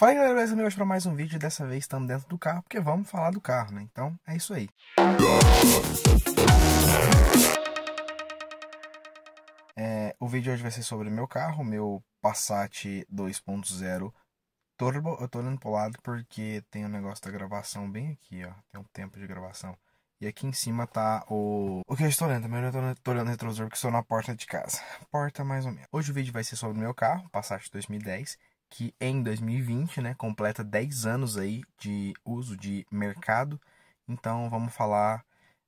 Fala aí galera, beleza? Amigos, para mais um vídeo. Dessa vez estamos dentro do carro, porque vamos falar do carro, né? Então é isso aí. É, o vídeo hoje vai ser sobre meu carro, meu Passat 2.0 Turbo. Eu tô olhando pro lado porque tem um negócio da gravação bem aqui, ó. Tem um tempo de gravação. E aqui em cima tá o. O que eu estou olhando? Também eu estou olhando o retrovisor porque estou na porta de casa. Porta mais ou menos. Hoje o vídeo vai ser sobre o meu carro, Passat 2010 que em 2020, né, completa 10 anos aí de uso de mercado. Então vamos falar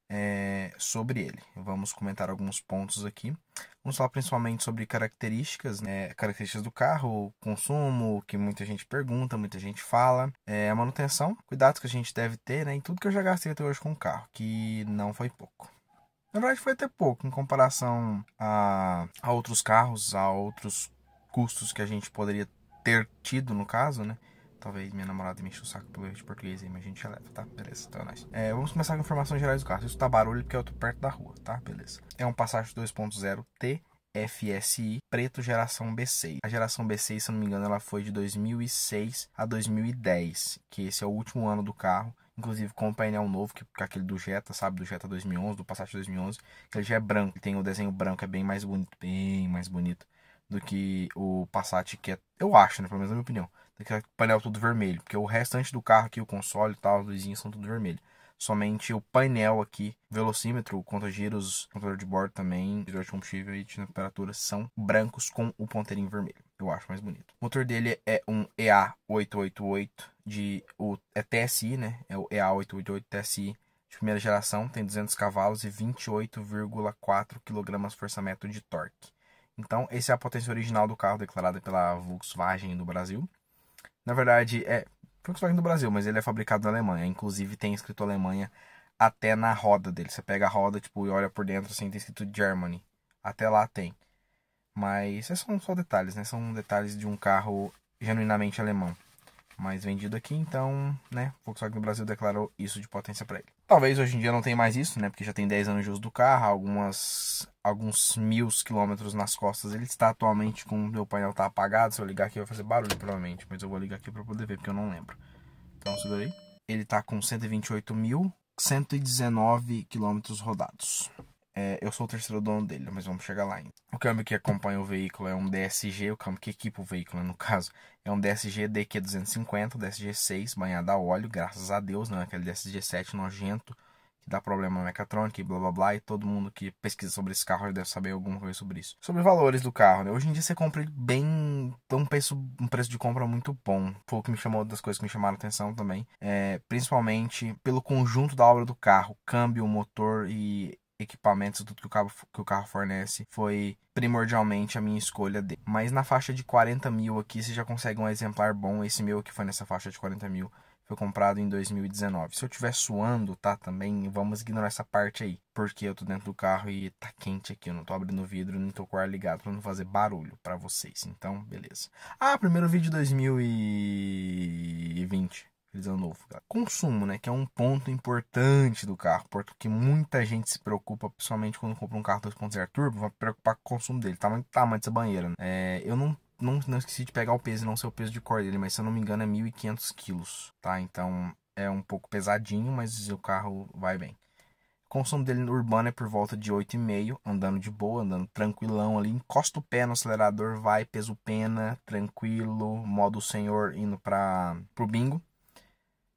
é, sobre ele. Vamos comentar alguns pontos aqui. Vamos falar principalmente sobre características, né, características do carro, consumo, que muita gente pergunta, muita gente fala, é, a manutenção, cuidados que a gente deve ter, né, em tudo que eu já gastei até hoje com o carro, que não foi pouco. Na verdade, foi até pouco em comparação a, a outros carros, a outros custos que a gente poderia ter tido, no caso, né? Talvez minha namorada me enche o saco pelo erro de português aí, mas a gente já leva, tá? Beleza, então é nóis. É, vamos começar com informações gerais do carro. Isso tá barulho porque eu tô perto da rua, tá? Beleza. É um Passat 2.0 T FSI preto geração B6. A geração B6, se eu não me engano, ela foi de 2006 a 2010, que esse é o último ano do carro, inclusive com o painel novo, que é aquele do Jetta, sabe, do Jetta 2011, do Passat 2011, que ele já é branco, ele tem o desenho branco, é bem mais bonito, bem mais bonito do que o Passat, que é, eu acho, né, pelo menos na minha opinião, do que o painel tudo vermelho, porque o restante do carro aqui, o console e tal, as luzinhas são tudo vermelho. Somente o painel aqui, velocímetro, conta-giros, contador de bordo também, vidro de combustível e de temperatura são brancos com o ponteirinho vermelho. Eu acho mais bonito. O motor dele é um EA888 de o é TSI, né? É o EA888 TSI de primeira geração, tem 200 cavalos e 28,4 kg força-metro de torque. Então, esse é a potência original do carro declarada pela Volkswagen do Brasil. Na verdade, é Volkswagen do Brasil, mas ele é fabricado na Alemanha. Inclusive, tem escrito Alemanha até na roda dele. Você pega a roda tipo, e olha por dentro, assim, tem escrito Germany. Até lá tem. Mas esses são só detalhes, né? São detalhes de um carro genuinamente alemão mais vendido aqui, então, né, Volkswagen no Brasil declarou isso de potência para ele. Talvez hoje em dia não tenha mais isso, né, porque já tem 10 anos de uso do carro, algumas alguns mil quilômetros nas costas. Ele está atualmente com o meu painel tá apagado, se eu ligar aqui vai fazer barulho provavelmente, mas eu vou ligar aqui para poder ver porque eu não lembro. Então, segura aí. Ele tá com 128.119 quilômetros rodados. É, eu sou o terceiro dono dele, mas vamos chegar lá ainda. O câmbio que acompanha o veículo é um DSG, o câmbio que equipa o veículo, né, no caso, é um DSG DQ250, DSG6, banhado a óleo, graças a Deus, não é aquele DSG7 nojento, que dá problema na mecatrônica e blá blá blá, e todo mundo que pesquisa sobre esse carro deve saber alguma coisa sobre isso. Sobre valores do carro, né? Hoje em dia você compra bem, então um preço, um preço de compra muito bom. Foi o que me chamou das coisas que me chamaram atenção também, é, principalmente pelo conjunto da obra do carro, câmbio, motor e equipamentos, tudo que o, carro, que o carro fornece, foi primordialmente a minha escolha dele. Mas na faixa de 40 mil aqui você já consegue um exemplar bom. Esse meu que foi nessa faixa de 40 mil foi comprado em 2019. Se eu estiver suando, tá? Também vamos ignorar essa parte aí. Porque eu tô dentro do carro e tá quente aqui. Eu não tô abrindo o vidro, nem tô com o ar ligado pra não fazer barulho para vocês. Então, beleza. Ah, primeiro vídeo de 2020 utilizando novo. Consumo, né? Que é um ponto importante do carro, porque muita gente se preocupa, principalmente quando compra um carro 2.0 turbo, vai preocupar com o consumo dele, tamanho, tamanho dessa banheira. Né? É, eu não, não, não esqueci de pegar o peso, não sei o peso de cor dele, mas se eu não me engano é 1.500 quilos, tá? Então é um pouco pesadinho, mas o carro vai bem. O consumo dele no urbano é por volta de 8,5, andando de boa, andando tranquilão ali, encosta o pé no acelerador, vai, peso pena, tranquilo, modo senhor indo para pro bingo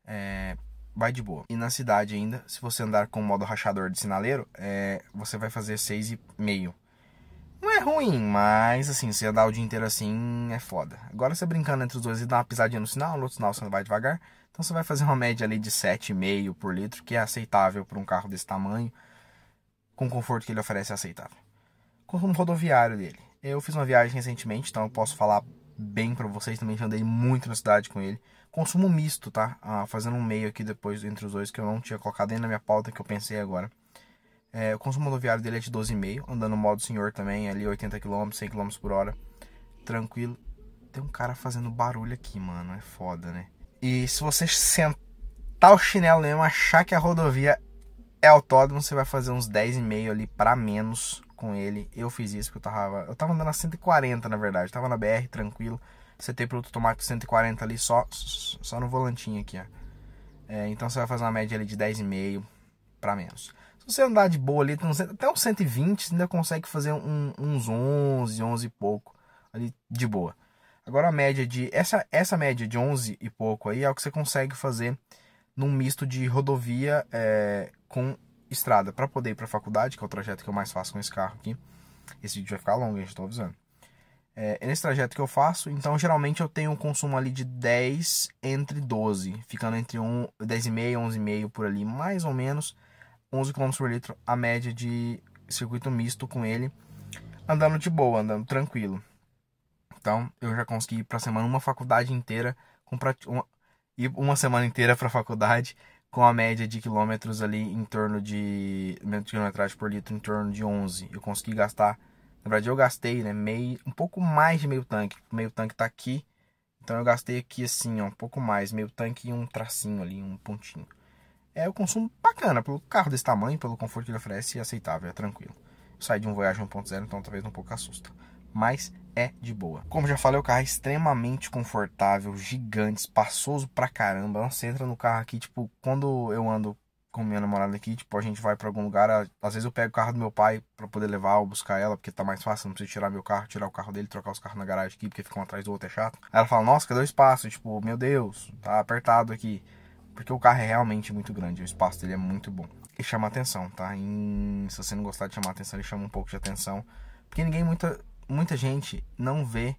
é, vai de boa. E na cidade ainda, se você andar com o modo rachador de sinaleiro, é, você vai fazer 6,5. Não é ruim, mas assim, se andar o dia inteiro assim é foda. Agora você brincando entre os dois e dá uma pisadinha no sinal, no outro sinal você vai devagar. Então você vai fazer uma média ali de 7,5 por litro, que é aceitável para um carro desse tamanho. Com o conforto que ele oferece é aceitável. Consumo rodoviário dele. Eu fiz uma viagem recentemente, então eu posso falar bem para vocês também. Andei muito na cidade com ele consumo misto, tá? Ah, fazendo um meio aqui depois entre os dois que eu não tinha colocado nem na minha pauta que eu pensei agora. É, o consumo rodoviário dele é de 12,5, andando modo senhor também, ali 80 km, 100 km por hora, tranquilo. Tem um cara fazendo barulho aqui, mano, é foda, né? E se você sentar o chinelo mesmo, achar que a rodovia é autódromo, você vai fazer uns 10,5 ali para menos com ele. Eu fiz isso porque eu tava, eu tava andando a 140 na verdade, eu tava na BR tranquilo você ter produto tomate 140 ali só, só no volantinho aqui, ó. É, então você vai fazer uma média ali de 10,5 para menos. Se você andar de boa ali, até uns 120, você ainda consegue fazer um, uns 11, 11 e pouco ali de boa. Agora a média de essa essa média de 11 e pouco aí é o que você consegue fazer num misto de rodovia é, com estrada para poder ir para faculdade, que é o trajeto que eu mais faço com esse carro aqui. Esse vídeo vai ficar longo, eu estou avisando é, nesse trajeto que eu faço, então geralmente eu tenho um consumo ali de 10 entre 12, ficando entre um, 10,5 11,5 por ali, mais ou menos 11 km por litro, a média de circuito misto com ele, andando de boa, andando tranquilo. Então eu já consegui ir para semana uma faculdade inteira, com uma, ir uma semana inteira para faculdade com a média de quilômetros ali em torno de, de quilometragem por litro em torno de 11. Eu consegui gastar na verdade, eu gastei, né, meio, um pouco mais de meio tanque. Meio tanque tá aqui. Então eu gastei aqui assim, ó, um pouco mais, meio tanque e um tracinho ali, um pontinho. É o consumo bacana, pelo carro desse tamanho, pelo conforto que ele oferece, é aceitável, é tranquilo. sai saí de um Voyage 1.0, então talvez um pouco assusta. Mas é de boa. Como já falei, o carro é extremamente confortável, gigante, espaçoso pra caramba. Você entra no carro aqui, tipo, quando eu ando com minha namorada aqui, tipo, a gente vai para algum lugar, às vezes eu pego o carro do meu pai para poder levar ou buscar ela, porque tá mais fácil, não preciso tirar meu carro, tirar o carro dele, trocar os carros na garagem aqui, porque fica um atrás do outro, é chato. ela fala, nossa, cadê o espaço? Tipo, meu Deus, tá apertado aqui. Porque o carro é realmente muito grande, o espaço dele é muito bom. E chama atenção, tá? E, se você não gostar de chamar atenção, ele chama um pouco de atenção. Porque ninguém, muita, muita gente não vê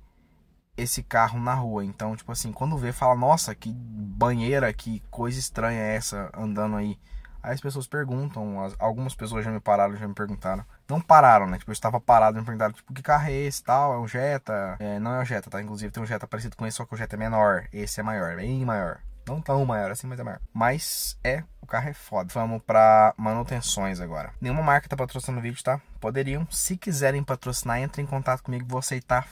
esse carro na rua. Então, tipo assim, quando vê, fala, nossa, que banheira, que coisa estranha é essa andando aí Aí as pessoas perguntam, as, algumas pessoas já me pararam, já me perguntaram. Não pararam, né? Tipo, eu estava parado, me perguntaram, tipo, que carro é esse tal? É um Jetta? É, não é um Jetta, tá? Inclusive tem um Jetta parecido com esse, só que o Jetta é menor. Esse é maior, bem maior. Não tão maior assim, mas é maior. Mas é, o carro é foda. Vamos pra manutenções agora. Nenhuma marca tá patrocinando o vídeo, tá? Poderiam. Se quiserem patrocinar, entre em contato comigo. Vou aceitar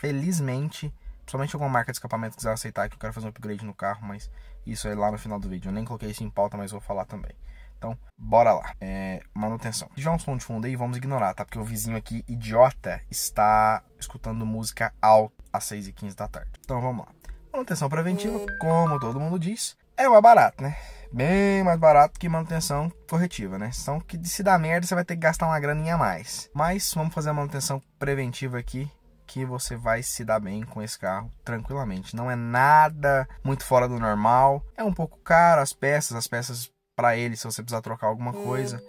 felizmente. Principalmente alguma marca de escapamento quiser aceitar que eu quero fazer um upgrade no carro, mas isso aí lá no final do vídeo. Eu nem coloquei isso em pauta, mas vou falar também. Então, bora lá. É, manutenção. Se tiver um som de fundo aí, vamos ignorar, tá? Porque o vizinho aqui, idiota, está escutando música alto às 6h15 da tarde. Então, vamos lá. Manutenção preventiva, como todo mundo diz, é mais barato, né? Bem mais barato que manutenção corretiva, né? Então, que se dá merda, você vai ter que gastar uma graninha a mais. Mas vamos fazer a manutenção preventiva aqui que você vai se dar bem com esse carro tranquilamente. Não é nada muito fora do normal. É um pouco caro as peças, as peças para ele, se você precisar trocar alguma hum. coisa,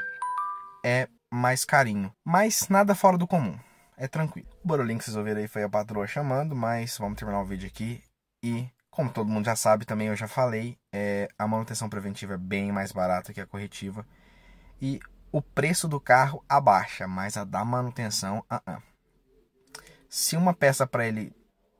é mais carinho. Mas nada fora do comum. É tranquilo. O barulhinho que vocês ouviram aí foi a patroa chamando, mas vamos terminar o vídeo aqui e como todo mundo já sabe, também eu já falei, é, a manutenção preventiva é bem mais barata que a corretiva. E o preço do carro abaixa, mas a da manutenção, uh -uh. Se uma peça para ele,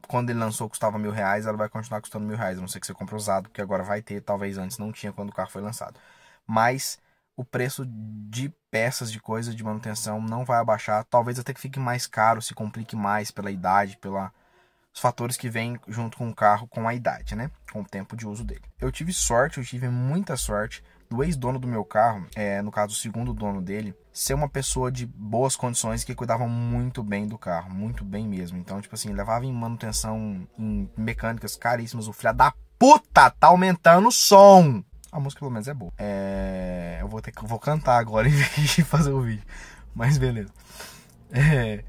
quando ele lançou, custava mil reais, ela vai continuar custando mil reais. A não ser que você compre usado, porque agora vai ter, talvez antes não tinha quando o carro foi lançado. Mas o preço de peças, de coisas, de manutenção não vai abaixar. Talvez até que fique mais caro, se complique mais pela idade, pela os fatores que vêm junto com o carro, com a idade, né? Com o tempo de uso dele. Eu tive sorte, eu tive muita sorte do ex-dono do meu carro, é, no caso o segundo dono dele, ser uma pessoa de boas condições que cuidava muito bem do carro, muito bem mesmo. Então, tipo assim, levava em manutenção, em mecânicas caríssimas. O filho da puta tá aumentando o som! A música pelo menos é boa. É, eu vou ter que vou cantar agora em vez de fazer o vídeo. Mas beleza. É,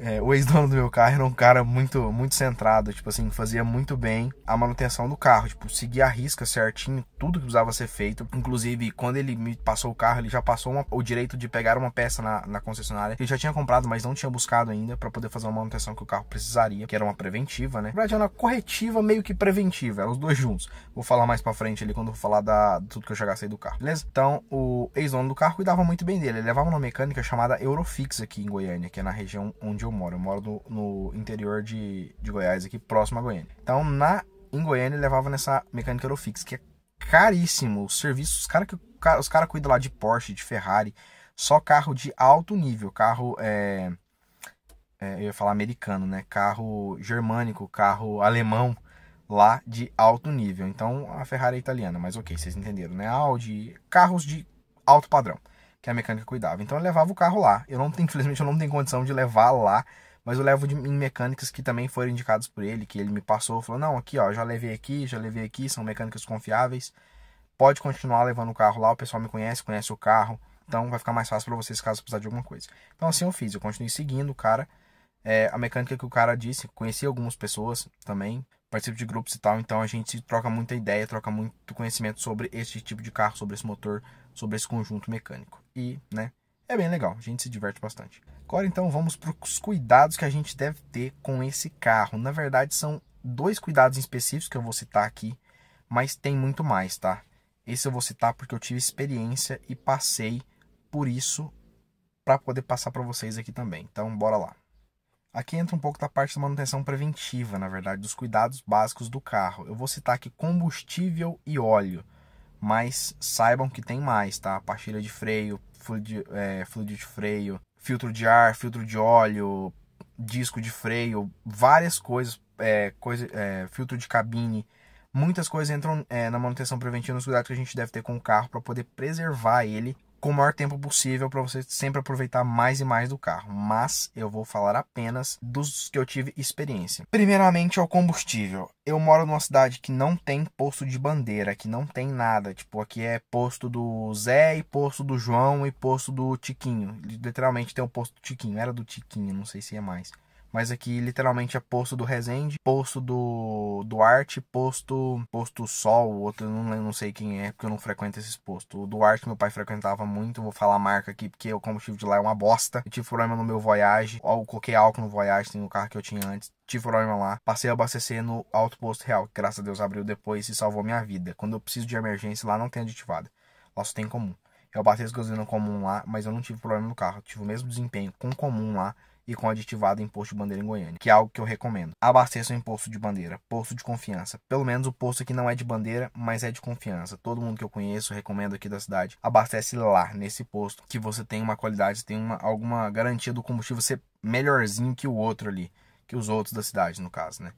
é, o ex-dono do meu carro era um cara muito muito centrado, tipo assim, fazia muito bem a manutenção do carro, tipo, seguia a risca certinho, tudo que precisava ser feito. Inclusive, quando ele me passou o carro, ele já passou uma, o direito de pegar uma peça na, na concessionária. Ele já tinha comprado, mas não tinha buscado ainda para poder fazer uma manutenção que o carro precisaria, que era uma preventiva, né? Na verdade, era uma corretiva meio que preventiva, eram os dois juntos. Vou falar mais para frente ali quando eu falar da tudo que eu já gastei do carro, beleza? Então, o ex-dono do carro cuidava muito bem dele. Ele levava uma mecânica chamada Eurofix aqui em Goiânia, que é na região onde eu eu moro. Eu moro no, no interior de, de Goiás, aqui próximo a Goiânia. Então, na, em Goiânia, levava nessa mecânica Eurofix que é caríssimo. Os serviços, os caras cara, os cara cuidam lá de Porsche, de Ferrari, só carro de alto nível. Carro, é, é, eu ia falar americano, né? Carro germânico, carro alemão lá de alto nível. Então, a Ferrari é italiana, mas ok, vocês entenderam, né? Audi, carros de alto padrão que a mecânica cuidava. Então eu levava o carro lá. Eu não, infelizmente eu não tenho condição de levar lá, mas eu levo de, em mecânicas que também foram indicados por ele, que ele me passou, falou: "Não, aqui, ó, já levei aqui, já levei aqui, são mecânicas confiáveis. Pode continuar levando o carro lá, o pessoal me conhece, conhece o carro, então vai ficar mais fácil para vocês caso precisar de alguma coisa". Então assim eu fiz, eu continuei seguindo o cara, é, a mecânica que o cara disse, conheci algumas pessoas também, participo de grupos e tal, então a gente troca muita ideia, troca muito conhecimento sobre esse tipo de carro, sobre esse motor, sobre esse conjunto mecânico. E, né, é bem legal, a gente se diverte bastante. Agora então vamos para os cuidados que a gente deve ter com esse carro. Na verdade são dois cuidados específicos que eu vou citar aqui, mas tem muito mais, tá? Esse eu vou citar porque eu tive experiência e passei por isso para poder passar para vocês aqui também. Então bora lá. Aqui entra um pouco da parte da manutenção preventiva, na verdade, dos cuidados básicos do carro. Eu vou citar aqui combustível e óleo mas saibam que tem mais, tá? Pastilha de freio, é, fluido, é, de freio, filtro de ar, filtro de óleo, disco de freio, várias coisas, é, coisa, é, filtro de cabine, muitas coisas entram é, na manutenção preventiva nos cuidados que a gente deve ter com o carro para poder preservar ele com o maior tempo possível para você sempre aproveitar mais e mais do carro, mas eu vou falar apenas dos que eu tive experiência. Primeiramente, ao combustível. Eu moro numa cidade que não tem posto de bandeira, que não tem nada, tipo, aqui é posto do Zé e posto do João e posto do Tiquinho. Literalmente tem o um posto do Tiquinho, era do Tiquinho, não sei se é mais mas aqui literalmente é posto do Resende, posto do Duarte, posto posto Sol, o outro eu não, não sei quem é, porque eu não frequento esses postos. O Duarte meu pai frequentava muito, vou falar a marca aqui, porque o combustível de lá é uma bosta. Eu tive problema no meu Voyage, ou coloquei álcool no Voyage, tem o carro que eu tinha antes tive problema lá. Passei a abastecer no Alto Posto Real, que graças a Deus abriu depois e salvou minha vida. Quando eu preciso de emergência, lá não tem aditivada. Lá só tem comum. Eu abasteço gasolina comum lá, mas eu não tive problema no carro. Eu tive o mesmo desempenho com comum lá e com aditivado em posto de bandeira em Goiânia, que é algo que eu recomendo. Abasteçam em posto de bandeira, posto de confiança. Pelo menos o posto aqui não é de bandeira, mas é de confiança. Todo mundo que eu conheço, recomendo aqui da cidade, abastece lá, nesse posto, que você tem uma qualidade, tem uma, alguma garantia do combustível ser melhorzinho que o outro ali, que os outros da cidade, no caso, né?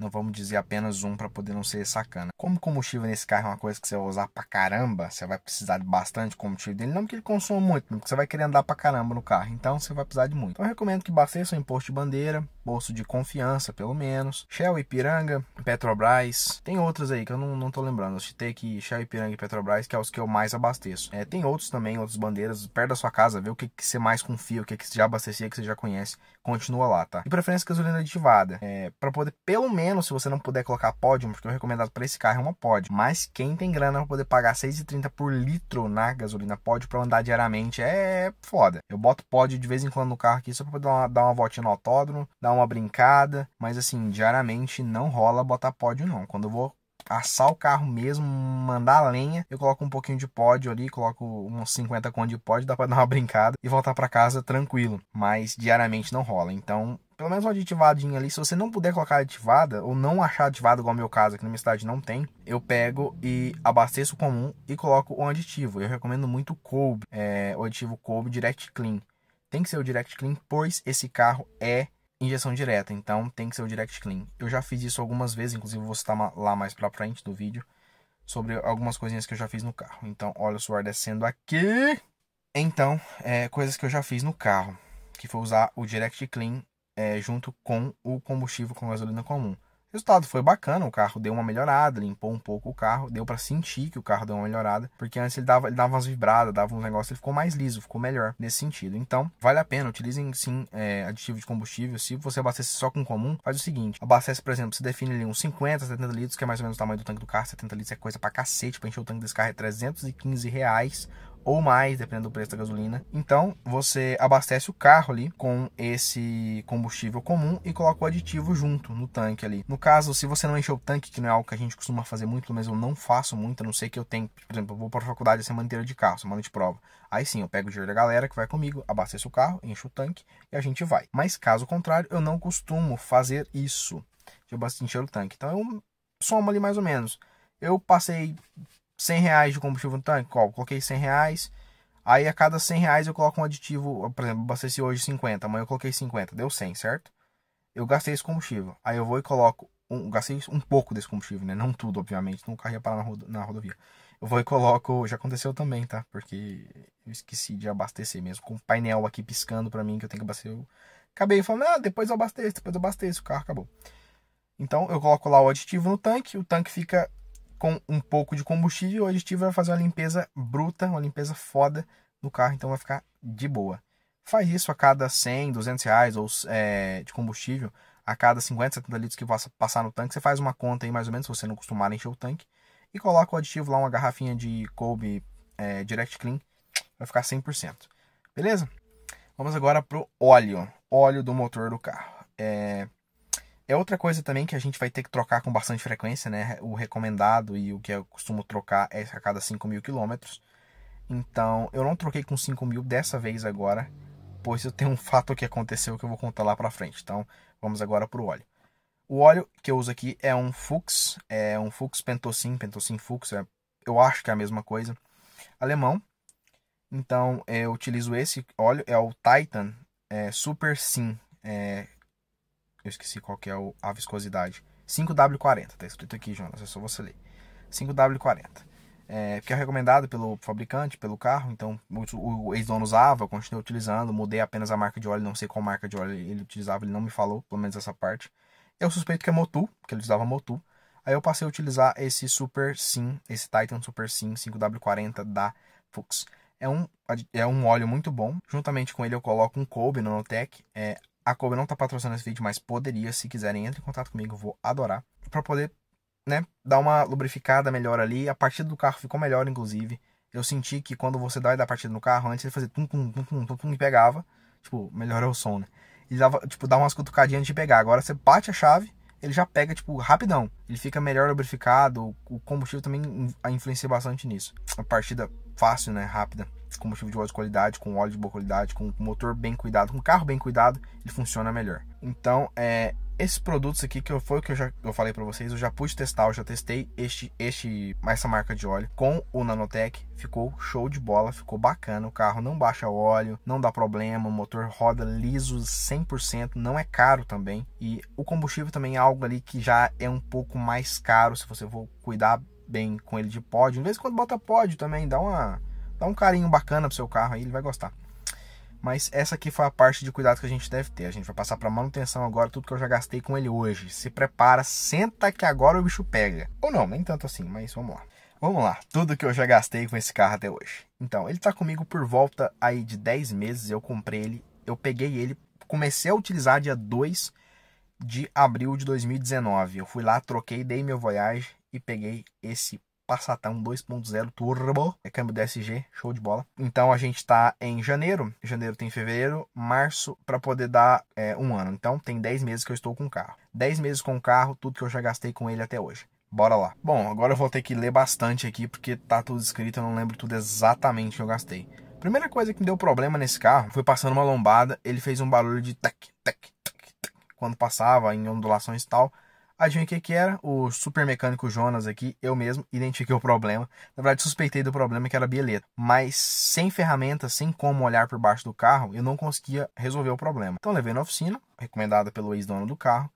Não vamos dizer apenas um para poder não ser sacana. Como combustível nesse carro é uma coisa que você vai usar pra caramba, você vai precisar de bastante combustível dele, não porque ele consuma muito, mas porque você vai querer andar pra caramba no carro, então você vai precisar de muito. Então eu recomendo que abasteça seu imposto de bandeira, posto de confiança, pelo menos. Shell Ipiranga, Petrobras. Tem outros aí que eu não, não tô lembrando. Eu citei aqui Shell Ipiranga e Petrobras, que é os que eu mais abasteço. É, tem outros também, outras bandeiras perto da sua casa, vê o que, que você mais confia, o que, que você já abastecia, que você já conhece. Continua lá, tá? E preferência gasolina aditivada. É, para poder, pelo menos, se você não puder colocar pódio, porque o recomendado para esse carro é uma pódio. Mas quem tem grana para poder pagar 6,30 por litro na gasolina pódio para andar diariamente é foda. Eu boto pódio de vez em quando no carro aqui só para poder dar uma, dar uma voltinha no autódromo, dar uma uma brincada, mas assim, diariamente não rola botar pódio não. Quando eu vou assar o carro mesmo, mandar a lenha, eu coloco um pouquinho de pódio ali, coloco uns 50 conto de pódio, dá para dar uma brincada e voltar para casa tranquilo, mas diariamente não rola. Então, pelo menos uma aditivadinha ali. Se você não puder colocar aditivada ou não achar aditivada, igual meu caso aqui na minha cidade não tem, eu pego e abasteço comum e coloco um aditivo. Eu recomendo muito o Kolbe, é, o aditivo Kolbe Direct Clean. Tem que ser o Direct Clean, pois esse carro é injeção direta, então tem que ser o Direct Clean. Eu já fiz isso algumas vezes, inclusive vou citar lá mais pra frente do vídeo, sobre algumas coisinhas que eu já fiz no carro. Então, olha o suor descendo aqui. Então, é, coisas que eu já fiz no carro, que foi usar o Direct Clean é, junto com o combustível com gasolina comum. O resultado foi bacana, o carro deu uma melhorada, limpou um pouco o carro, deu para sentir que o carro deu uma melhorada, porque antes ele dava, ele dava umas vibradas, dava uns negócios, ele ficou mais liso, ficou melhor nesse sentido. Então, vale a pena, utilizem sim é, aditivo de combustível. Se você abastece só com comum, faz o seguinte: abastece, por exemplo, você define ali uns 50, 70 litros, que é mais ou menos o tamanho do tanque do carro, 70 litros é coisa pra cacete, pra encher o tanque desse carro é 315 reais ou mais, dependendo do preço da gasolina. Então, você abastece o carro ali com esse combustível comum e coloca o aditivo junto no tanque ali. No caso, se você não encheu o tanque, que não é algo que a gente costuma fazer muito, mas eu não faço muito, a não sei que eu tenho, por exemplo, eu vou para a faculdade a semana é inteira de carro, semana é de prova. Aí sim, eu pego o dinheiro da galera que vai comigo, abasteço o carro, encho o tanque e a gente vai. Mas caso contrário, eu não costumo fazer isso de encher o tanque. Então, eu somo ali mais ou menos. Eu passei 100 reais de combustível no tanque, ó, coloquei 100 reais, aí a cada 100 reais eu coloco um aditivo, por exemplo, abasteci hoje 50, amanhã eu coloquei 50, deu 100, certo? Eu gastei esse combustível, aí eu vou e coloco, um, gastei um pouco desse combustível, né, não tudo, obviamente, não carrega para na, rodo, na rodovia. Eu vou e coloco, já aconteceu também, tá, porque eu esqueci de abastecer mesmo, com o painel aqui piscando pra mim que eu tenho que abastecer, eu acabei falando, ah, depois eu abasteço, depois eu abasteço, o carro acabou. Então eu coloco lá o aditivo no tanque, o tanque fica com um pouco de combustível, o aditivo vai fazer uma limpeza bruta, uma limpeza foda no carro, então vai ficar de boa. Faz isso a cada 100, 200 reais ou, é, de combustível, a cada 50, 70 litros que você passar no tanque, você faz uma conta aí mais ou menos, se você não costumar encher o tanque, e coloca o aditivo lá, uma garrafinha de Kobe é, Direct Clean, vai ficar 100%. Beleza? Vamos agora pro óleo, óleo do motor do carro. É, é outra coisa também que a gente vai ter que trocar com bastante frequência, né? O recomendado e o que eu costumo trocar é a cada 5 mil quilômetros. Então, eu não troquei com 5 mil dessa vez agora, pois eu tenho um fato que aconteceu que eu vou contar lá pra frente. Então, vamos agora pro óleo. O óleo que eu uso aqui é um Fuchs, é um Fuchs Pentocin, Pentocin Fuchs, é, eu acho que é a mesma coisa, alemão. Então, eu utilizo esse óleo, é o Titan é, Super Sim, é, eu esqueci qual que é a viscosidade. 5W40, tá escrito aqui, Jonas, é só você ler. 5W40. É, que é recomendado pelo fabricante, pelo carro, então o, ex-dono usava, eu continuei utilizando, mudei apenas a marca de óleo, não sei qual marca de óleo ele utilizava, ele não me falou, pelo menos essa parte. Eu suspeito que é Motul, que ele usava Motul. Aí eu passei a utilizar esse Super Sim, esse Titan Super Sim 5W40 da Fuchs. É um, é um óleo muito bom. Juntamente com ele eu coloco um Kobe Nanotech. É, a Kobe não tá patrocinando esse vídeo, mas poderia. Se quiserem, entre em contato comigo, vou adorar. para poder, né, dar uma lubrificada melhor ali. A partida do carro ficou melhor, inclusive. Eu senti que quando você dá a partida no carro, antes ele fazia tum, tum, tum, tum, tum, tum e pegava. Tipo, melhorou o som, né? Ele dava, tipo, dá umas cutucadinhas antes de pegar. Agora você bate a chave, ele já pega, tipo, rapidão. Ele fica melhor lubrificado, o combustível também influencia bastante nisso. A partida fácil, né? Rápida combustível de óleo de qualidade, com óleo de boa qualidade, com motor bem cuidado, com carro bem cuidado, ele funciona melhor. Então, é, esses produtos aqui que eu, foi o que eu já eu falei para vocês, eu já pude testar, eu já testei este, este, essa marca de óleo com o Nanotech, ficou show de bola, ficou bacana, o carro não baixa óleo, não dá problema, o motor roda liso 100%, não é caro também, e o combustível também é algo ali que já é um pouco mais caro, se você for cuidar bem com ele de pódio, de vez em quando bota pódio também, dá uma dá um carinho bacana pro seu carro aí, ele vai gostar. Mas essa aqui foi a parte de cuidado que a gente deve ter. A gente vai passar para manutenção agora, tudo que eu já gastei com ele hoje. Se prepara, senta que agora o bicho pega. Ou não, nem tanto assim, mas vamos lá. Vamos lá, tudo que eu já gastei com esse carro até hoje. Então, ele tá comigo por volta aí de 10 meses, eu comprei ele, eu peguei ele, comecei a utilizar dia 2 de abril de 2019. Eu fui lá, troquei, dei meu Voyage e peguei esse Passatão 2.0 turbo, é câmbio DSG, show de bola. Então a gente está em janeiro, janeiro tem fevereiro, março para poder dar é, um ano. Então tem 10 meses que eu estou com o carro. 10 meses com o carro, tudo que eu já gastei com ele até hoje. Bora lá. Bom, agora eu vou ter que ler bastante aqui porque tá tudo escrito, eu não lembro tudo exatamente que eu gastei. Primeira coisa que me deu problema nesse carro foi passando uma lombada, ele fez um barulho de tec, tec, tec, tec quando passava em ondulações e tal. Adivinha o que, que era? O super mecânico Jonas aqui, eu mesmo, identifiquei o problema. Na verdade, suspeitei do problema que era a bieleta. Mas sem ferramenta, sem como olhar por baixo do carro, eu não conseguia resolver o problema. Então levei na oficina, recomendada pelo ex-dono do carro.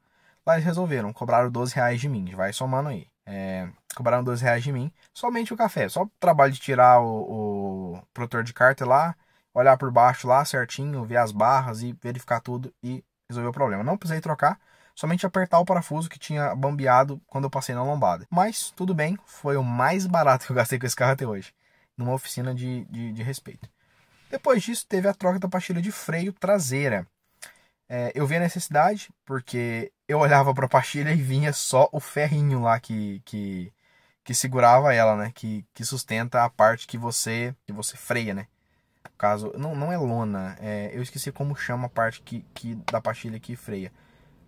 Lá eles resolveram, cobraram 12 reais de mim, vai somando aí. É, cobraram 12 reais de mim, somente o café, só o trabalho de tirar o, o protetor de carta lá, olhar por baixo lá certinho, ver as barras e verificar tudo e resolver o problema. Não precisei trocar, somente apertar o parafuso que tinha bambeado quando eu passei na lombada. Mas tudo bem, foi o mais barato que eu gastei com esse carro até hoje, numa oficina de, de, de respeito. Depois disso, teve a troca da pastilha de freio traseira. É, eu vi a necessidade, porque eu olhava para a pastilha e vinha só o ferrinho lá que, que, que segurava ela, né? Que, que sustenta a parte que você, que você freia, né? caso não, não é lona é, eu esqueci como chama a parte que, que da pastilha que freia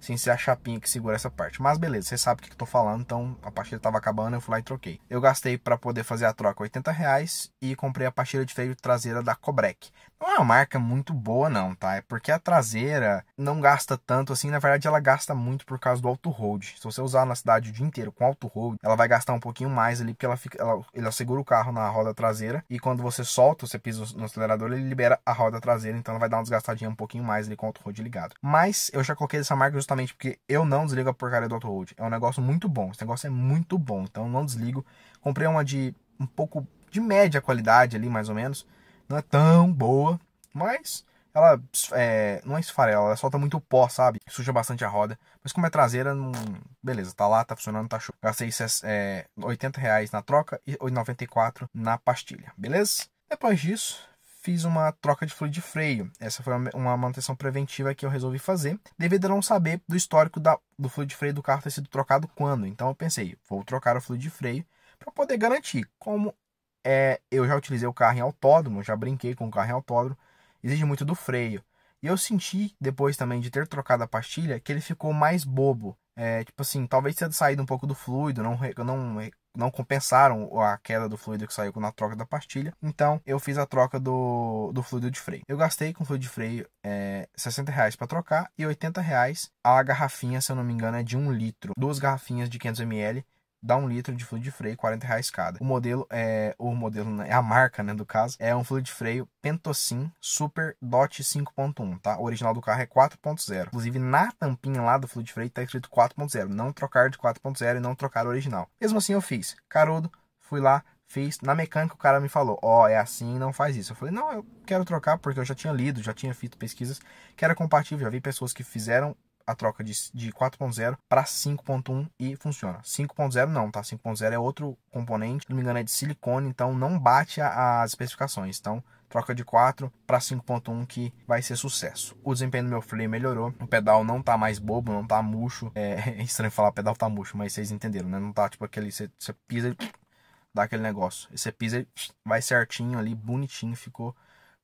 sem ser a chapinha que segura essa parte. Mas beleza, você sabe o que eu tô falando, então a pastilha tava acabando, eu fui lá e troquei. Eu gastei para poder fazer a troca 80 reais e comprei a pastilha de freio traseira da Cobrec. Não é uma marca muito boa não, tá? É porque a traseira não gasta tanto assim, na verdade ela gasta muito por causa do auto-road. Se você usar na cidade o dia inteiro com auto-road, ela vai gastar um pouquinho mais ali, porque ela, fica, ela, ela segura o carro na roda traseira e quando você solta, você pisa no acelerador, ele libera a roda traseira, então ela vai dar uma desgastadinha um pouquinho mais ali com o auto-road ligado. Mas eu já coloquei essa marca justamente porque eu não desligo a porcaria do auto-hold. É um negócio muito bom. Esse negócio é muito bom. Então eu não desligo. Comprei uma de um pouco de média qualidade ali, mais ou menos. Não é tão boa, mas ela é, não é esfarela, ela solta muito pó, sabe? Suja bastante a roda. Mas como é traseira, não... beleza, tá lá, tá funcionando, tá show. Gastei é, 80 reais na troca e 94 na pastilha, beleza? Depois disso, fiz uma troca de fluido de freio. Essa foi uma manutenção preventiva que eu resolvi fazer, devido a não saber do histórico da, do fluido de freio do carro ter sido trocado quando. Então eu pensei, vou trocar o fluido de freio para poder garantir. Como é, eu já utilizei o carro em autódromo, já brinquei com o carro em autódromo, exige muito do freio. E eu senti, depois também de ter trocado a pastilha, que ele ficou mais bobo. É, tipo assim, talvez tenha saído um pouco do fluido, não, não não compensaram a queda do fluido que saiu na troca da pastilha. Então eu fiz a troca do, do fluido de freio. Eu gastei com fluido de freio é, 60 reais para trocar e 80 reais a garrafinha, se eu não me engano, é de um litro. Duas garrafinhas de 500 ml dá um litro de fluido de freio, 40 reais cada. O modelo é. O modelo né, é a marca, né? Do caso, é um fluido de freio Pentosin Super Dot 5.1, tá? O original do carro é 4.0. Inclusive, na tampinha lá do fluido de freio tá escrito 4.0. Não trocar de 4.0 e não trocar o original. Mesmo assim, eu fiz. Carudo, fui lá, fiz. Na mecânica, o cara me falou: Ó, oh, é assim, não faz isso. Eu falei: Não, eu quero trocar porque eu já tinha lido, já tinha feito pesquisas que era compatível. Já vi pessoas que fizeram a troca de, de 4.0 para 5.1 e funciona. 5.0 não, tá? 5.0 é outro componente, se não me engano é de silicone, então não bate a, as especificações. Então troca de 4 para 5.1 que vai ser sucesso. O desempenho do meu freio melhorou, o pedal não tá mais bobo, não tá murcho. É, é estranho falar pedal tá murcho, mas vocês entenderam, né? Não tá tipo aquele você, você pisa e dá aquele negócio. Você pisa ele vai certinho ali, bonitinho, ficou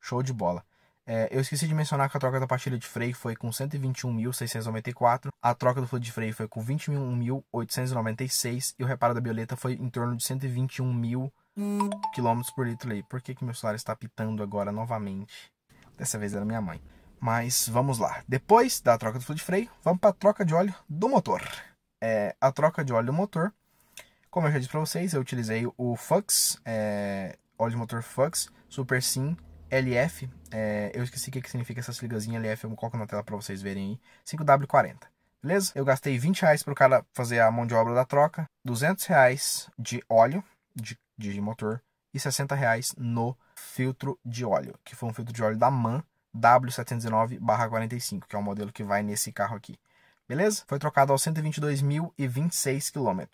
show de bola. É, eu esqueci de mencionar que a troca da pastilha de freio foi com 121.694, a troca do fluido de freio foi com 21.896 e o reparo da bioleta foi em torno de 121 mil quilômetros por litro. Aí. Por que, que meu celular está pitando agora novamente? Dessa vez era minha mãe. Mas vamos lá. Depois da troca do fluido de freio, vamos para a troca de óleo do motor. É, a troca de óleo do motor, como eu já disse para vocês, eu utilizei o Fux, é, óleo de motor Fux Super Sim LF, é, eu esqueci o que, que significa essas ligas LF, eu coloco na tela para vocês verem aí, 5W40. Beleza? Eu gastei 20 reais para o cara fazer a mão de obra da troca, 200 reais de óleo, de, de motor, e 60 reais no filtro de óleo, que foi um filtro de óleo da MAN W709-45, que é o modelo que vai nesse carro aqui beleza? Foi trocado aos 122.026 km.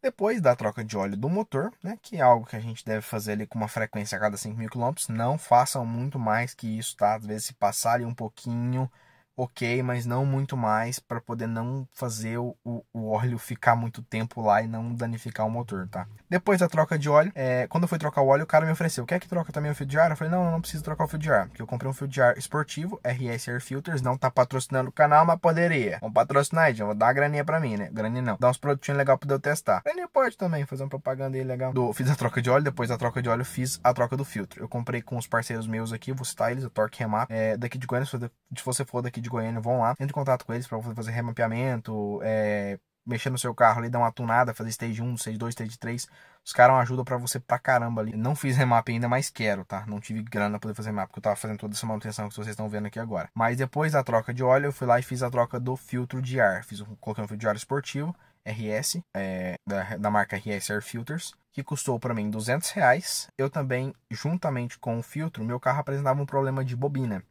Depois da troca de óleo do motor, né, que é algo que a gente deve fazer ali com uma frequência a cada 5.000 km, não façam muito mais que isso, tá? Às vezes se passarem um pouquinho, ok, mas não muito mais, para poder não fazer o, o, óleo ficar muito tempo lá e não danificar o motor, tá? Depois da troca de óleo, é, quando eu fui trocar o óleo, o cara me ofereceu, quer que troca também o fio de ar? Eu falei, não, não preciso trocar o fio de ar, porque eu comprei um fio de ar esportivo, RS Air Filters, não tá patrocinando o canal, mas poderia. Vamos patrocinar aí, vou dar a graninha pra mim, né? Graninha não, dá uns produtinhos legais pra eu testar. Graninha pode também, fazer uma propaganda aí legal. Do, fiz a troca de óleo, depois da troca de óleo, fiz a troca do filtro. Eu comprei com os parceiros meus aqui, vou citar eles, o Torque Remap, é, daqui de Goiânia, se você for daqui de de Goiânia, vão lá, entre em contato com eles para fazer remapeamento, é, mexer no seu carro ali, dar uma tunada, fazer stage 1, stage 2, stage 3. Os caras é ajudam para você pra caramba ali. Não fiz remap ainda, mas quero, tá? Não tive grana pra poder fazer remap, porque eu tava fazendo toda essa manutenção que vocês estão vendo aqui agora. Mas depois da troca de óleo, eu fui lá e fiz a troca do filtro de ar. Fiz, coloquei um filtro de ar esportivo, RS, é, da, da marca RS Air Filters, que custou para mim 200 reais. Eu também, juntamente com o filtro, meu carro apresentava um problema de bobina.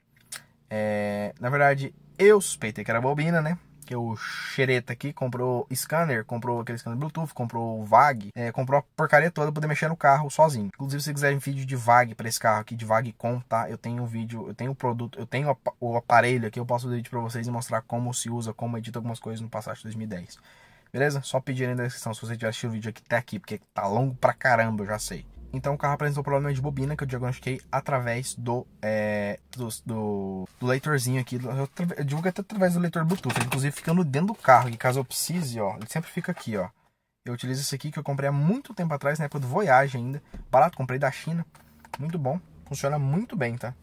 É, na verdade, eu suspeitei que era bobina, né? Que o xereta aqui comprou scanner, comprou aquele scanner Bluetooth, comprou o VAG, é, comprou a porcaria toda pra poder mexer no carro sozinho. Inclusive, se quiserem vídeo de VAG pra esse carro aqui, de VAG com, tá? Eu tenho um vídeo, eu tenho o um produto, eu tenho o aparelho aqui, eu posso fazer vídeo pra vocês e mostrar como se usa, como edita algumas coisas no Passat 2010. Beleza? Só aí na descrição se você tiver assistido o vídeo aqui até aqui, porque tá longo pra caramba, eu já sei. Então o carro apresentou problema de bobina que eu diagnostiquei através do, é, do, do, do, leitorzinho aqui. Eu divulgo até através do leitor Bluetooth, inclusive ficando dentro do carro, que caso eu precise, ó, ele sempre fica aqui, ó. Eu utilizo esse aqui que eu comprei há muito tempo atrás, na época do Voyage ainda. Barato, comprei da China. Muito bom, funciona muito bem, tá?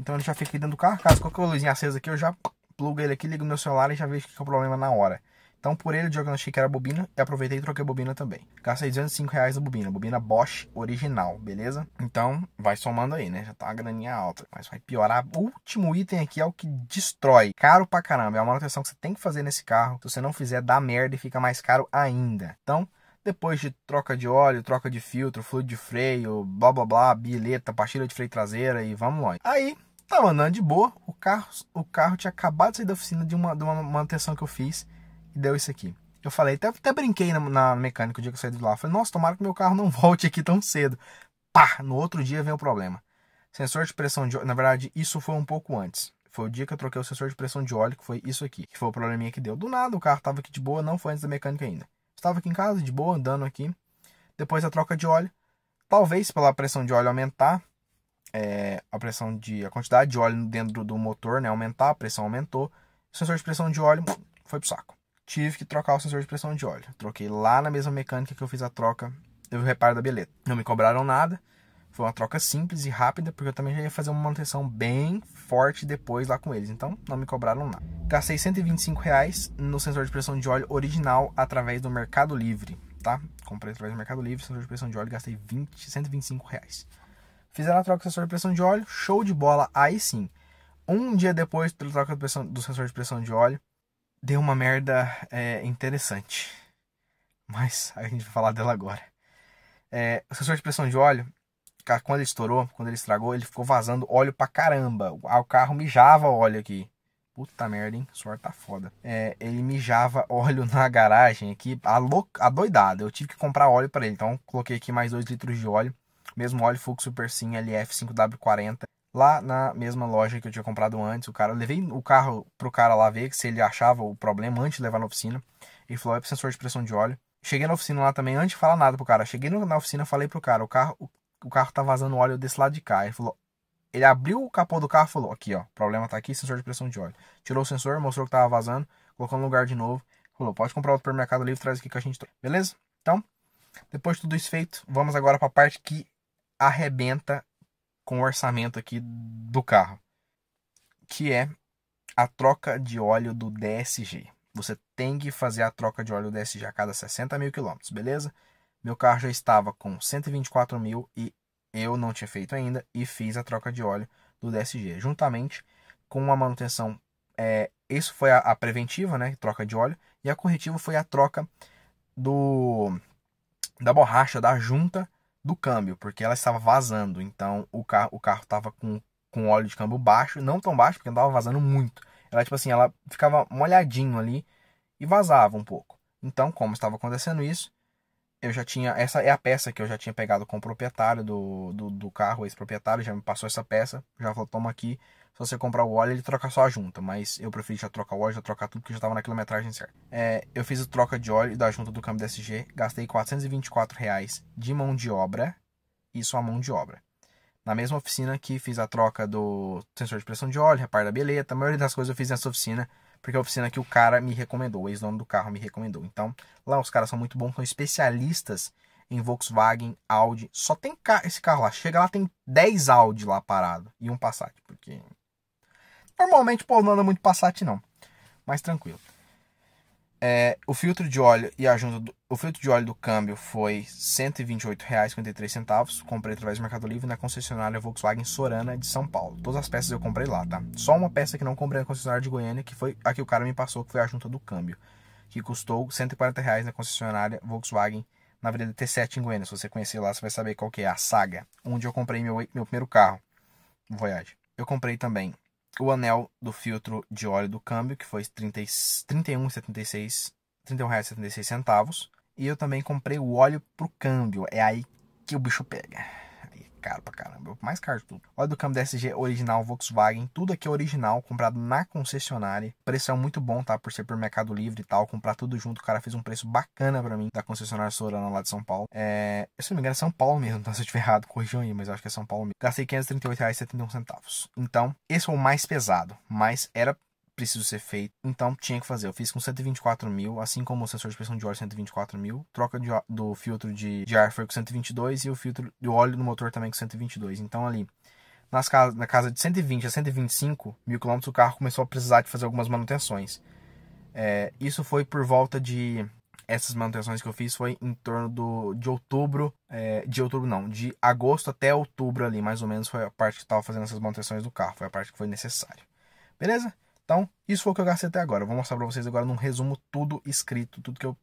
Então ele já fica aqui dentro do carro, caso qualquer luzinha acesa aqui, eu já plugo ele aqui, ligo meu celular e já vejo que é o problema na hora. Então, por ele, eu diagnostiquei que era bobina e aproveitei e troquei a bobina também. Gastei 205 reais na bobina, bobina Bosch original, beleza? Então, vai somando aí, né? Já tá uma graninha alta, mas vai piorar. O último item aqui é o que destrói. Caro pra caramba, é a manutenção que você tem que fazer nesse carro. Se você não fizer, dá merda e fica mais caro ainda. Então, depois de troca de óleo, troca de filtro, fluido de freio, blá blá blá, bilheta, pastilha de freio traseira e vamos lá. Aí, tava andando de boa, o carro, o carro tinha acabado de sair da oficina de uma, de uma manutenção que eu fiz deu isso aqui. Eu falei, até, até brinquei na, na mecânica o dia que eu saí de lá. falei, nossa, tomara que meu carro não volte aqui tão cedo. Pá, no outro dia vem o problema. Sensor de pressão de óleo, na verdade, isso foi um pouco antes. Foi o dia que eu troquei o sensor de pressão de óleo, que foi isso aqui, que foi o probleminha que deu. Do nada, o carro tava aqui de boa, não foi antes da mecânica ainda. Estava aqui em casa, de boa, andando aqui. Depois a troca de óleo, talvez pela pressão de óleo aumentar, é, a pressão de a quantidade de óleo dentro do motor, né, aumentar, a pressão aumentou, o sensor de pressão de óleo hum, foi pro saco tive que trocar o sensor de pressão de óleo. Troquei lá na mesma mecânica que eu fiz a troca, eu reparo da beleta. Não me cobraram nada, foi uma troca simples e rápida, porque eu também já ia fazer uma manutenção bem forte depois lá com eles, então não me cobraram nada. Gastei 125 reais no sensor de pressão de óleo original através do Mercado Livre, tá? Comprei através do Mercado Livre, sensor de pressão de óleo, gastei 20, 125 reais. Fizeram a troca do sensor de pressão de óleo, show de bola, aí sim. Um dia depois da troca do sensor de pressão de óleo, deu uma merda é, interessante. Mas a gente vai falar dela agora. É, o sensor de pressão de óleo, quando ele estourou, quando ele estragou, ele ficou vazando óleo pra caramba. O ah, carro mijava óleo aqui. Puta merda, hein? Sorte tá foda. É, ele mijava óleo na garagem aqui, a doidada. Eu tive que comprar óleo para ele, então coloquei aqui mais 2 litros de óleo. Mesmo óleo Fux Super Sim LF5W40 lá na mesma loja que eu tinha comprado antes. O cara, levei o carro pro cara lá ver se ele achava o problema antes de levar na oficina. Ele falou: é pro sensor de pressão de óleo. Cheguei na oficina lá também, antes de falar nada pro cara. Cheguei na oficina, falei pro cara: o carro, o, o carro tá vazando óleo desse lado de cá. Ele falou: ele abriu o capô do carro e falou: aqui ó, problema tá aqui, sensor de pressão de óleo. Tirou o sensor, mostrou que tava vazando, colocou no lugar de novo. Falou: pode comprar outro supermercado livre, traz aqui que a gente Beleza? Então, depois de tudo isso feito, vamos agora para a parte que arrebenta com o orçamento aqui do carro, que é a troca de óleo do DSG. Você tem que fazer a troca de óleo do DSG a cada 60 mil quilômetros, beleza? Meu carro já estava com 124 mil e eu não tinha feito ainda e fiz a troca de óleo do DSG, juntamente com a manutenção. É, isso foi a, a preventiva, né? Troca de óleo, e a corretiva foi a troca do da borracha da junta do câmbio, porque ela estava vazando. Então o carro o carro estava com, com óleo de câmbio baixo, não tão baixo, porque estava vazando muito. Ela, tipo assim, ela ficava molhadinho ali e vazava um pouco. Então, como estava acontecendo isso, eu já tinha. Essa é a peça que eu já tinha pegado com o proprietário do, do, do carro, esse proprietário já me passou essa peça, já falou: toma aqui. Se você comprar o óleo, ele troca só a junta, mas eu preferi já trocar o óleo, já trocar tudo, porque já estava na quilometragem certa. É, eu fiz a troca de óleo da junta do câmbio DSG, gastei 424 reais de mão de obra, isso a mão de obra. Na mesma oficina que fiz a troca do sensor de pressão de óleo, reparo da beleta, a maioria das coisas eu fiz nessa oficina porque a oficina que o cara me recomendou, o ex-dono do carro me recomendou. Então, lá os caras são muito bons, são especialistas em Volkswagen, Audi. Só tem esse carro lá. Chega lá, tem 10 Audi lá parado e um Passat, porque. Normalmente pô, não anda muito Passat, não. Mas tranquilo. É, o filtro de óleo e a junta do, o filtro de óleo do câmbio foi R$ 128,53. Comprei através do Mercado Livre na concessionária Volkswagen Sorana de São Paulo. Todas as peças eu comprei lá, tá? Só uma peça que não comprei na concessionária de Goiânia, que foi a que o cara me passou, que foi a junta do câmbio, que custou R$ 140 reais na concessionária Volkswagen na Avenida T7 em Goiânia. Se você conhecer lá, você vai saber qual que é a saga, onde eu comprei meu, meu primeiro carro, Voyage. Eu comprei também o anel do filtro de óleo do câmbio, que foi R$ 31,76. E eu também comprei o óleo para o câmbio. É aí que o bicho pega caro pra caramba, mais caro de tudo. Olha do câmbio DSG original Volkswagen, tudo aqui é original, comprado na concessionária. Preço é muito bom, tá? Por ser por Mercado Livre e tal, comprar tudo junto. O cara fez um preço bacana para mim da concessionária Sorana lá de São Paulo. É, se não me engano, é São Paulo mesmo, tá? Se eu estiver errado, corrijam aí, mas eu acho que é São Paulo mesmo. Gastei R$538,71. Então, esse foi o mais pesado, mas era preciso ser feito, então tinha que fazer. Eu fiz com 124 mil, assim como o sensor de pressão de óleo 124 mil, troca de, do filtro de, de ar foi com 122 e o filtro do óleo do motor também com 122. Então ali, nas casa, na casa de 120 a 125 mil quilômetros, o carro começou a precisar de fazer algumas manutenções. É, isso foi por volta de essas manutenções que eu fiz foi em torno do, de outubro, é, de outubro não, de agosto até outubro ali, mais ou menos, foi a parte que estava fazendo essas manutenções do carro, foi a parte que foi necessária. Beleza? Então, isso foi o que eu gastei até agora. Eu vou mostrar para vocês agora num resumo tudo escrito, tudo que eu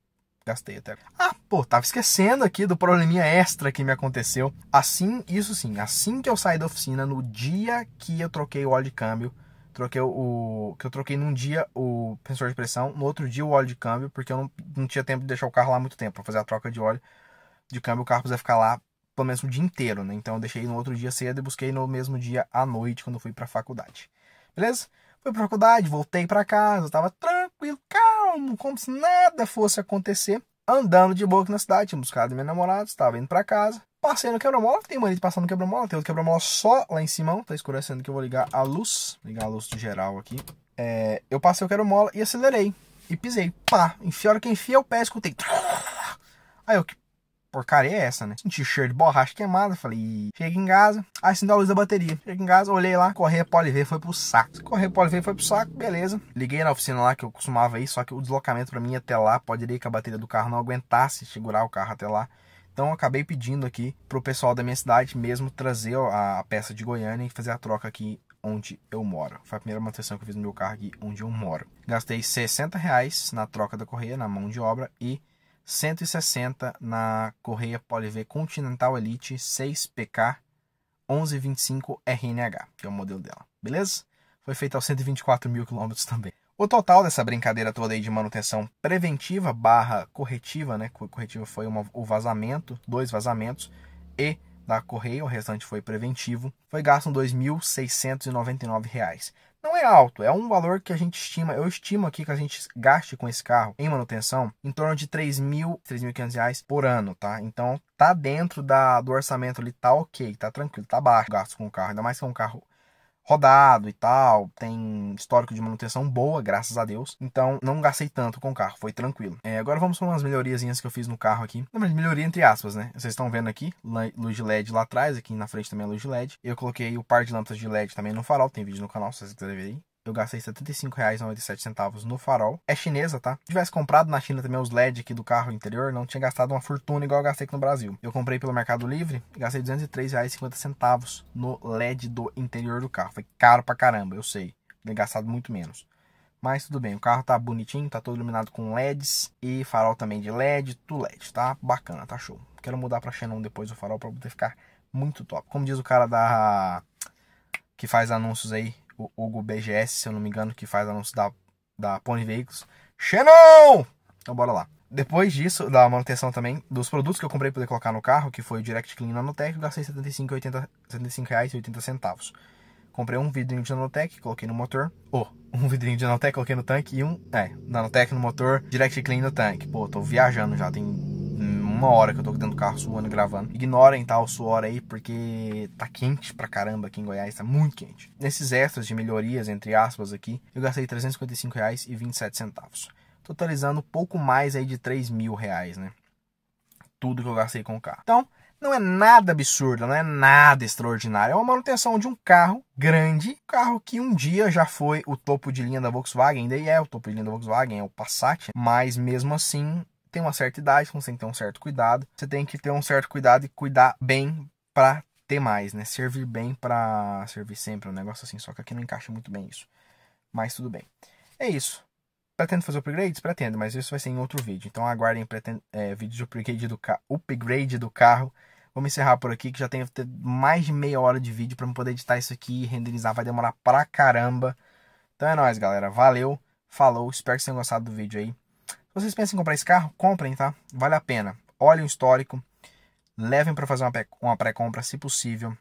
gastei até agora. Ah, pô, tava esquecendo aqui do probleminha extra que me aconteceu. Assim, isso sim, assim que eu saí da oficina, no dia que eu troquei o óleo de câmbio, troquei o que eu troquei num dia o sensor de pressão, no outro dia o óleo de câmbio, porque eu não, não tinha tempo de deixar o carro lá muito tempo para fazer a troca de óleo de câmbio, o carro precisa ficar lá pelo menos o dia inteiro, né? Então eu deixei no outro dia cedo e busquei no mesmo dia à noite quando eu fui para a faculdade. Beleza? Fui pra faculdade, voltei para casa, tava tranquilo, calmo, como se nada fosse acontecer. Andando de boca na cidade, tinha buscado minha namorada, estava indo para casa. Passei no quebra-mola, tem de passando no quebra-mola, tem outro quebra-mola só lá em cima, tá escurecendo que eu vou ligar a luz, ligar a luz do geral aqui. É, eu passei o quebra-mola e acelerei, e pisei, pá, enfia a hora que enfia o pé, escutei. Aí eu, que porcaria é essa, né? Senti cheiro de borracha queimada, falei, cheguei em casa, acendi a luz da bateria. Cheguei em casa, olhei lá, correr pode ver, foi pro saco. Correr pode ver, foi pro saco, beleza. Liguei na oficina lá que eu costumava ir, só que o deslocamento pra mim até lá, poderia que a bateria do carro não aguentasse segurar o carro até lá. Então acabei pedindo aqui pro pessoal da minha cidade mesmo trazer a peça de Goiânia e fazer a troca aqui onde eu moro. Foi a primeira manutenção que eu fiz no meu carro aqui onde eu moro. Gastei 60 reais na troca da correia, na mão de obra e 160 na correia poly Continental Elite 6PK 1125 RNH, que é o modelo dela, beleza? Foi feita aos 124 mil quilômetros também. O total dessa brincadeira toda aí de manutenção preventiva barra corretiva, né? Corretiva foi uma, o vazamento, dois vazamentos, e da correia, o restante foi preventivo, foi gasto R$ 2.699 não é alto, é um valor que a gente estima, eu estimo aqui que a gente gaste com esse carro em manutenção em torno de 3 mil, 3.500 reais por ano, tá? Então tá dentro da, do orçamento ali, tá ok, tá tranquilo, tá baixo o gasto com o carro, ainda mais que é um carro rodado e tal, tem histórico de manutenção boa, graças a Deus. Então não gastei tanto com o carro, foi tranquilo. É, agora vamos para umas melhorias que eu fiz no carro aqui. Não, mas melhoria entre aspas, né? Vocês estão vendo aqui, luz de LED lá atrás, aqui na frente também é luz de LED. Eu coloquei o par de lâmpadas de LED também no farol, tem vídeo no canal se vocês quiserem ver aí eu gastei R$ 75,97 no farol. É chinesa, tá? Se tivesse comprado na China também os LED aqui do carro interior, não tinha gastado uma fortuna igual eu gastei aqui no Brasil. Eu comprei pelo Mercado Livre e gastei R$ 203,50 no LED do interior do carro. Foi caro pra caramba, eu sei. Tinha gastado muito menos. Mas tudo bem, o carro tá bonitinho, tá todo iluminado com LEDs e farol também de LED, tudo LED, tá? Bacana, tá show. Quero mudar pra Xenon depois o farol pra poder ficar muito top. Como diz o cara da que faz anúncios aí o Hugo BGS, se eu não me engano, que faz anúncio da, da Pony Veículos. Xenon! Então bora lá. Depois disso, da manutenção também, dos produtos que eu comprei para poder colocar no carro, que foi o Direct Clean Nanotech, eu gastei R$ 75,80. Comprei um vidrinho de Nanotech, coloquei no motor. Oh, um vidrinho de Nanotech, coloquei no tanque e um. É, Nanotech no motor, Direct Clean no tanque. Pô, tô viajando já, tem uma hora que eu tô dentro do carro suando gravando. Ignorem tal tá, suor aí, porque tá quente pra caramba aqui em Goiás, tá muito quente. Nesses extras de melhorias, entre aspas, aqui, eu gastei R$355,27, 355,27. Totalizando pouco mais aí de R$3.000, mil reais, né? Tudo que eu gastei com o carro. Então, não é nada absurdo, não é nada extraordinário. É uma manutenção de um carro grande, carro que um dia já foi o topo de linha da Volkswagen, ainda é o topo de linha da Volkswagen, é o Passat, mas mesmo assim tem uma certa idade, você tem que ter um certo cuidado. Você tem que ter um certo cuidado e cuidar bem para ter mais, né? Servir bem para servir sempre, um negócio assim. Só que aqui não encaixa muito bem isso. Mas tudo bem. É isso. Pretendo fazer upgrades? Pretendo, mas isso vai ser em outro vídeo. Então aguardem pretendo, é, vídeo de upgrade do, upgrade do carro. Vamos encerrar por aqui, que já tenho mais de meia hora de vídeo para poder editar isso aqui e renderizar. Vai demorar pra caramba. Então é nóis, galera. Valeu, falou. Espero que vocês tenham gostado do vídeo aí. Vocês pensam em comprar esse carro? Comprem, tá? Vale a pena. Olhem o histórico, levem para fazer uma pré-compra, se possível.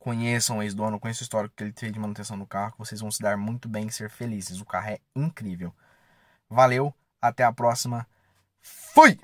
Conheçam o ex-dono, conheçam o histórico que ele teve de manutenção do carro. Vocês vão se dar muito bem e ser felizes. O carro é incrível. Valeu, até a próxima. Fui!